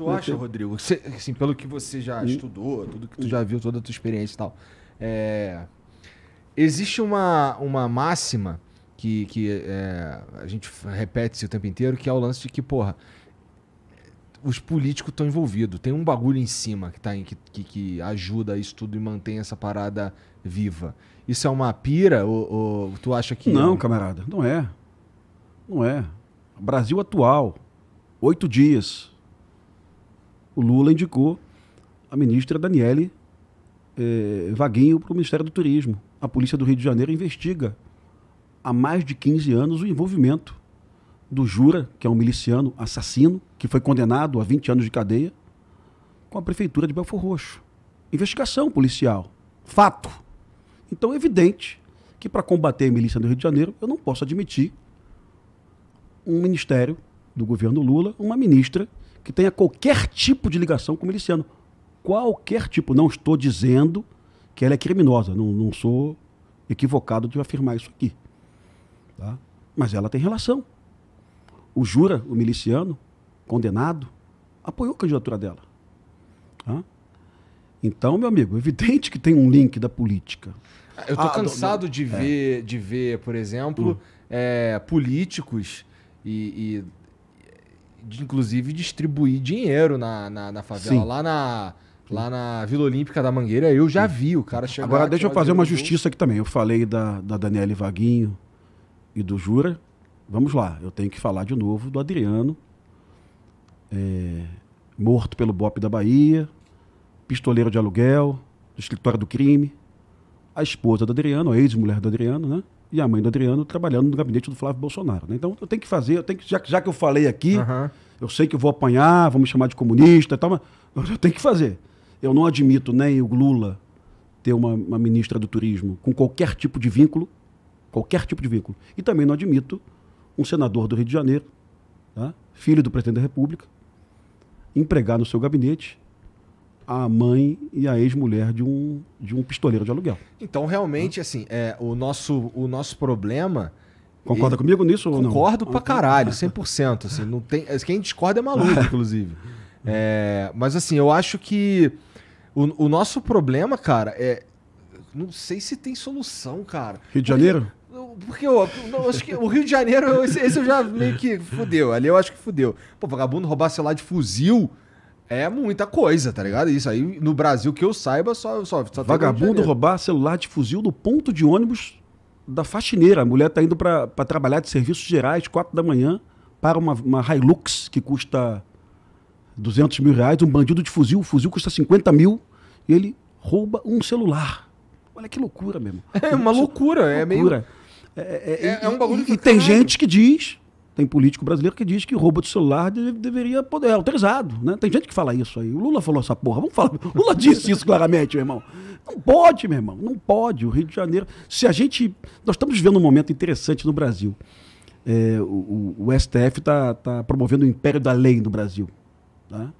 Tu acha, Rodrigo, você, assim, pelo que você já hum. estudou, tudo que tu hum. já viu, toda a tua experiência e tal, é, existe uma, uma máxima que, que é, a gente repete o tempo inteiro, que é o lance de que, porra, os políticos estão envolvidos. Tem um bagulho em cima que, tá em, que, que, que, ajuda isso tudo e mantém essa parada viva. Isso é uma pira ou, ou tu acha que. Não, é? camarada, não é. Não é. Brasil atual, oito dias o Lula indicou a ministra Daniele eh, Vaguinho para o Ministério do Turismo. A Polícia do Rio de Janeiro investiga há mais de 15 anos o envolvimento do Jura, que é um miliciano assassino, que foi condenado a 20 anos de cadeia, com a Prefeitura de Belfor Roxo. Investigação policial. Fato. Então é evidente que para combater a milícia do Rio de Janeiro, eu não posso admitir um ministério do governo Lula uma ministra que tenha qualquer tipo de ligação com o miliciano. Qualquer tipo. Não estou dizendo que ela é criminosa. Não, não sou equivocado de afirmar isso aqui. Tá? Mas ela tem relação. O Jura, o miliciano, condenado, apoiou a candidatura dela. Tá? Então, meu amigo, é evidente que tem um link da política. Eu estou ah, cansado do, do, de, é. ver, de ver, por exemplo, hum. é, políticos e, e de, inclusive, distribuir dinheiro na, na, na favela. Lá na. Lá na Vila Olímpica da Mangueira, eu já Sim. vi o cara chegar. Agora, deixa eu fazer uma justiça aqui também. Eu falei da, da Daniele Vaguinho e do Jura. Vamos lá, eu tenho que falar de novo do Adriano, é, morto pelo BOP da Bahia, pistoleiro de aluguel, do escritório do crime a esposa do Adriano, a ex-mulher do Adriano, né? E a mãe do Adriano trabalhando no gabinete do Flávio Bolsonaro. Né? Então eu tenho que fazer, eu tenho que, já, já que eu falei aqui, uhum. eu sei que eu vou apanhar, vamos chamar de comunista e tal, mas eu tenho que fazer. Eu não admito nem o Lula ter uma, uma ministra do turismo com qualquer tipo de vínculo, qualquer tipo de vínculo. E também não admito um senador do Rio de Janeiro, tá? filho do presidente da República, empregar no seu gabinete a mãe e a ex-mulher de um, de um pistoleiro de aluguel. Então, realmente, ah. assim, é, o, nosso, o nosso problema. Concorda comigo nisso Concordo ou não? Concordo pra caralho, 100%. Assim, não tem, quem discorda é maluco, inclusive. É, mas, assim, eu acho que o, o nosso problema, cara, é. Não sei se tem solução, cara. Rio de Janeiro? Porque... Porque eu, eu, acho que o Rio de Janeiro, esse, esse, eu já meio que fudeu. Ali eu acho que fudeu. Pô, vagabundo roubar celular de fuzil é muita coisa, tá ligado? Isso aí, no Brasil, que eu saiba, só. só, só Vagabundo roubar celular de fuzil do ponto de ônibus da faxineira. A mulher tá indo para trabalhar de serviços gerais, quatro da manhã, para uma, uma Hilux que custa 200 mil reais. Um bandido de fuzil, o fuzil custa 50 mil. E ele rouba um celular. Olha que loucura mesmo. É uma loucura, é meio. É, é, é, é, é um bagulho. E, e tem gente que diz tem político brasileiro que diz que roubo de celular de, deveria poder, é autorizado, né? Tem gente que fala isso aí. O Lula falou essa porra. Vamos falar. O Lula disse isso claramente, meu irmão. Não pode, meu irmão. Não pode. O Rio de Janeiro. Se a gente. Nós estamos vivendo um momento interessante no Brasil. É, o, o, STF está tá promovendo o império da lei no Brasil. Tá?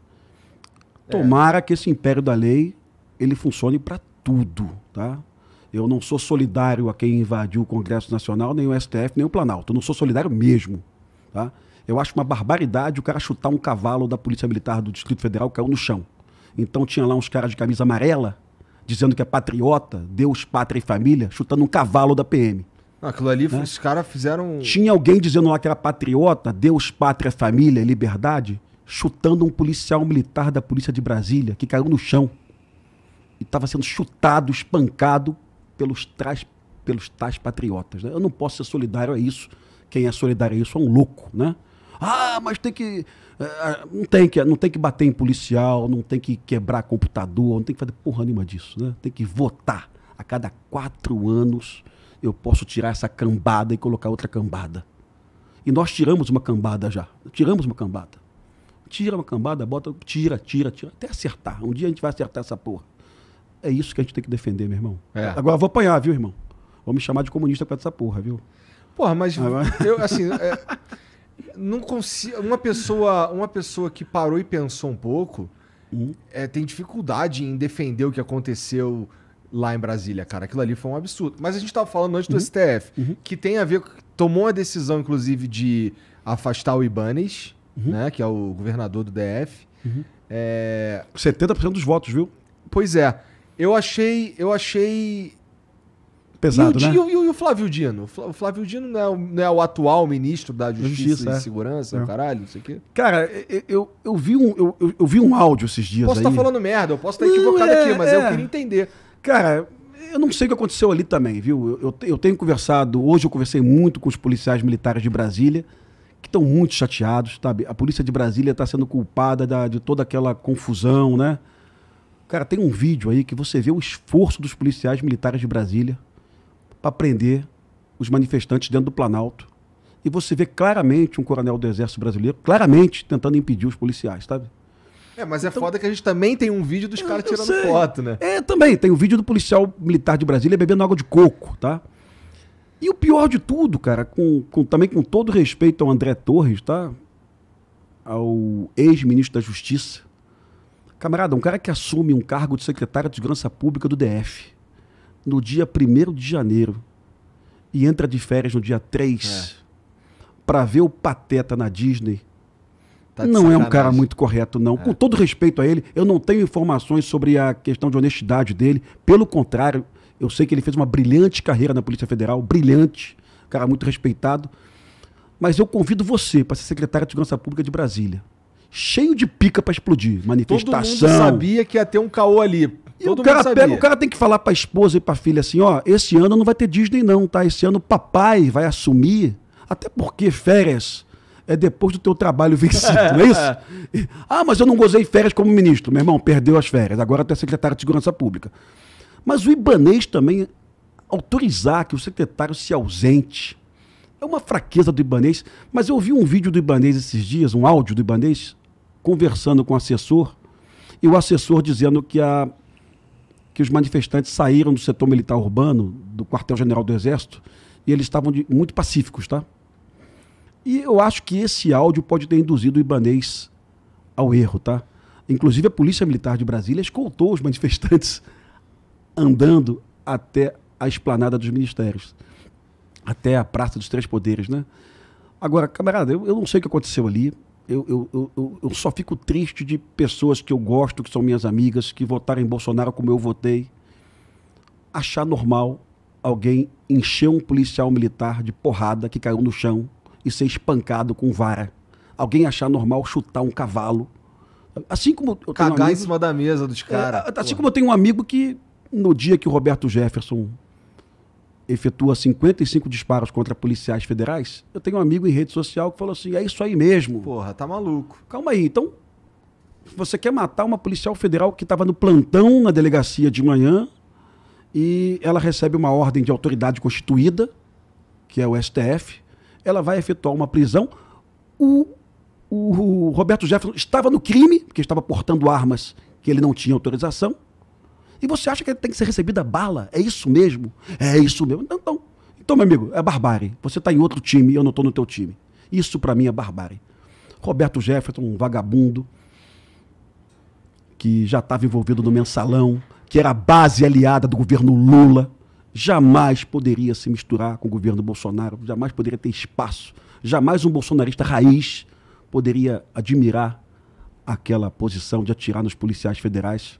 Tomara é. que esse império da lei ele funcione para tudo, tá? Eu não sou solidário a quem invadiu o Congresso Nacional, nem o STF, nem o Planalto. Eu não sou solidário mesmo. Tá? Eu acho uma barbaridade o cara chutar um cavalo da Polícia Militar do Distrito Federal que caiu no chão. Então tinha lá uns caras de camisa amarela dizendo que é patriota, Deus, pátria e família, chutando um cavalo da PM. Ah, aquilo ali, né? os caras fizeram. Tinha alguém dizendo lá que era patriota, Deus, pátria, família, liberdade, chutando um policial militar da Polícia de Brasília que caiu no chão e estava sendo chutado, espancado pelos, trás pelos tais patriotas. Né? Eu não posso ser solidário a isso quem é solidário a isso é um louco, né? Ah, mas tem que. Eh, ah, não, tem que não tem que bater em policial, não tem que quebrar computador, não tem que fazer porra nenhuma disso, né? Tem que votar. A cada quatro anos eu posso tirar essa cambada e colocar outra cambada. E nós tiramos uma cambada já. Tiramos uma cambada. Tira uma cambada, bota, tira, tira, tira, até acertar. Um dia a gente vai acertar essa porra. É isso que a gente tem que defender, meu irmão. É. Agora eu vou apanhar, viu, irmão? Vou me chamar de comunista por essa dessa porra, viu? Porra, mas ah, eu, assim, é, não consigo. Uma pessoa, uma pessoa que parou e pensou um pouco uhum. é, tem dificuldade em defender o que aconteceu lá em Brasília, cara. Aquilo ali foi um absurdo. Mas a gente estava falando antes do uhum. STF, uhum. que tem a ver. Tomou a decisão, inclusive, de afastar o Ibanez, uhum. né? Que é o governador do DF. Uhum. É... 70% dos votos, viu? Pois é. Eu achei. Eu achei pesado, e o, né? E, e, e o, Flávio Dino? O Flávio Dino não é, o, não é o atual ministro da Justiça, Justiça e é. Segurança, é. caralho, o aqui? Cara, eu, eu, vi um, eu, eu vi um áudio esses dias Posso estar tá falando merda, eu posso estar tá equivocado é, aqui, mas eu é. queria entender. Cara, eu não sei o que aconteceu ali também, viu? Eu, eu, eu tenho conversado, hoje eu conversei muito com os policiais militares de Brasília, que estão muito chateados, sabe? A polícia de Brasília está sendo culpada da, de toda aquela confusão, né? Cara, tem um vídeo aí que você vê o esforço dos policiais militares de Brasília, para prender os manifestantes dentro do Planalto. E você vê claramente um coronel do Exército Brasileiro, claramente tentando impedir os policiais, sabe? É, mas é então, é foda que a gente também tem um vídeo dos caras tirando sei. foto, né? É, também. Tem um vídeo do policial militar de Brasília bebendo água de coco, tá? E o pior de tudo, cara, com, com também com todo respeito ao André Torres, tá? Ao ex-ministro da Justiça. Camarada, um cara que assume um cargo de secretário de Segurança Pública do DF no dia 1 de janeiro e entra de férias no dia 3 é. para ver o Pateta na Disney. Tá não é um cara muito correto, não. É. Com todo respeito a ele, eu não tenho informações sobre a questão de honestidade dele. Pelo contrário, eu sei que ele fez uma brilhante carreira na Polícia Federal, brilhante, cara muito respeitado. Mas eu convido você para ser secretário de Segurança Pública de Brasília cheio de pica para explodir. Manifestação. Todo mundo sabia que ia ter um caô ali. E Todo o cara pega, o cara tem que falar para a esposa e para a filha assim, ó, esse ano não vai ter Disney não, tá? Esse ano o papai vai assumir, até porque férias é depois do teu trabalho vencido, não é isso? ah, mas eu não gozei férias como ministro. Meu irmão, perdeu as férias, agora até secretário de Segurança Pública. Mas o ibanês também autorizar que o secretário se ausente. É uma fraqueza do ibanês, mas eu vi um vídeo do ibanês esses dias, um áudio do ibanês, conversando com o assessor, e o assessor dizendo que a que os manifestantes saíram do setor militar urbano, do quartel-general do Exército, e eles estavam de, muito pacíficos, tá? E eu acho que esse áudio pode ter induzido o ibanês ao erro, tá? Inclusive a Polícia Militar de Brasília escoltou os manifestantes andando até a esplanada dos ministérios, até a Praça dos Três Poderes, né? Agora, camarada, eu, eu não sei o que aconteceu ali, eu, eu, eu, eu, só fico triste de pessoas que eu gosto, que são minhas amigas, que votaram em Bolsonaro como eu votei, achar normal alguém encher um policial militar de porrada que caiu no chão e ser espancado com vara. Alguém achar normal chutar um cavalo. Assim como. Eu Cagar um amigo, em cima da mesa dos caras. É, assim como eu tenho um amigo que, no dia que o Roberto Jefferson efetua 55 disparos contra policiais federais, eu tenho um amigo em rede social que falou assim: é isso aí mesmo. Porra, tá maluco. Calma aí, então. Você quer matar uma policial federal que estava no plantão na delegacia de manhã e ela recebe uma ordem de autoridade constituída, que é o STF, ela vai efetuar uma prisão. O, o, o Roberto Jefferson estava no crime, porque estava portando armas que ele não tinha autorização e você acha que ele tem que ser recebido a bala? É isso mesmo? É isso mesmo? Então, então, então meu amigo, é barbárie. Você está em outro time, e eu não estou no teu time. Isso para mim é barbárie. Roberto Jefferson, um vagabundo, que já estava envolvido no mensalão, que era base aliada do governo Lula, jamais poderia se misturar com o governo Bolsonaro, jamais poderia ter espaço, jamais um bolsonarista raiz poderia admirar aquela posição de atirar nos policiais federais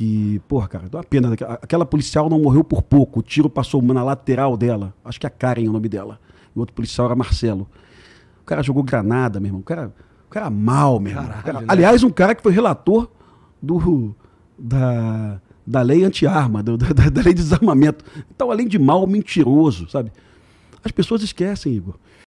que, porra, cara, dá uma pena. Né? Aquela policial não morreu por pouco. O tiro passou na lateral dela. Acho que é Karen o nome dela. O outro policial era Marcelo. O cara jogou granada, meu irmão. O cara, o cara mal, meu irmão. Caralho, cara, né? Aliás, um cara que foi relator do, da, da lei anti-arma, da, da, da lei de desarmamento. Então, além de mal, mentiroso, sabe? As pessoas esquecem, Igor.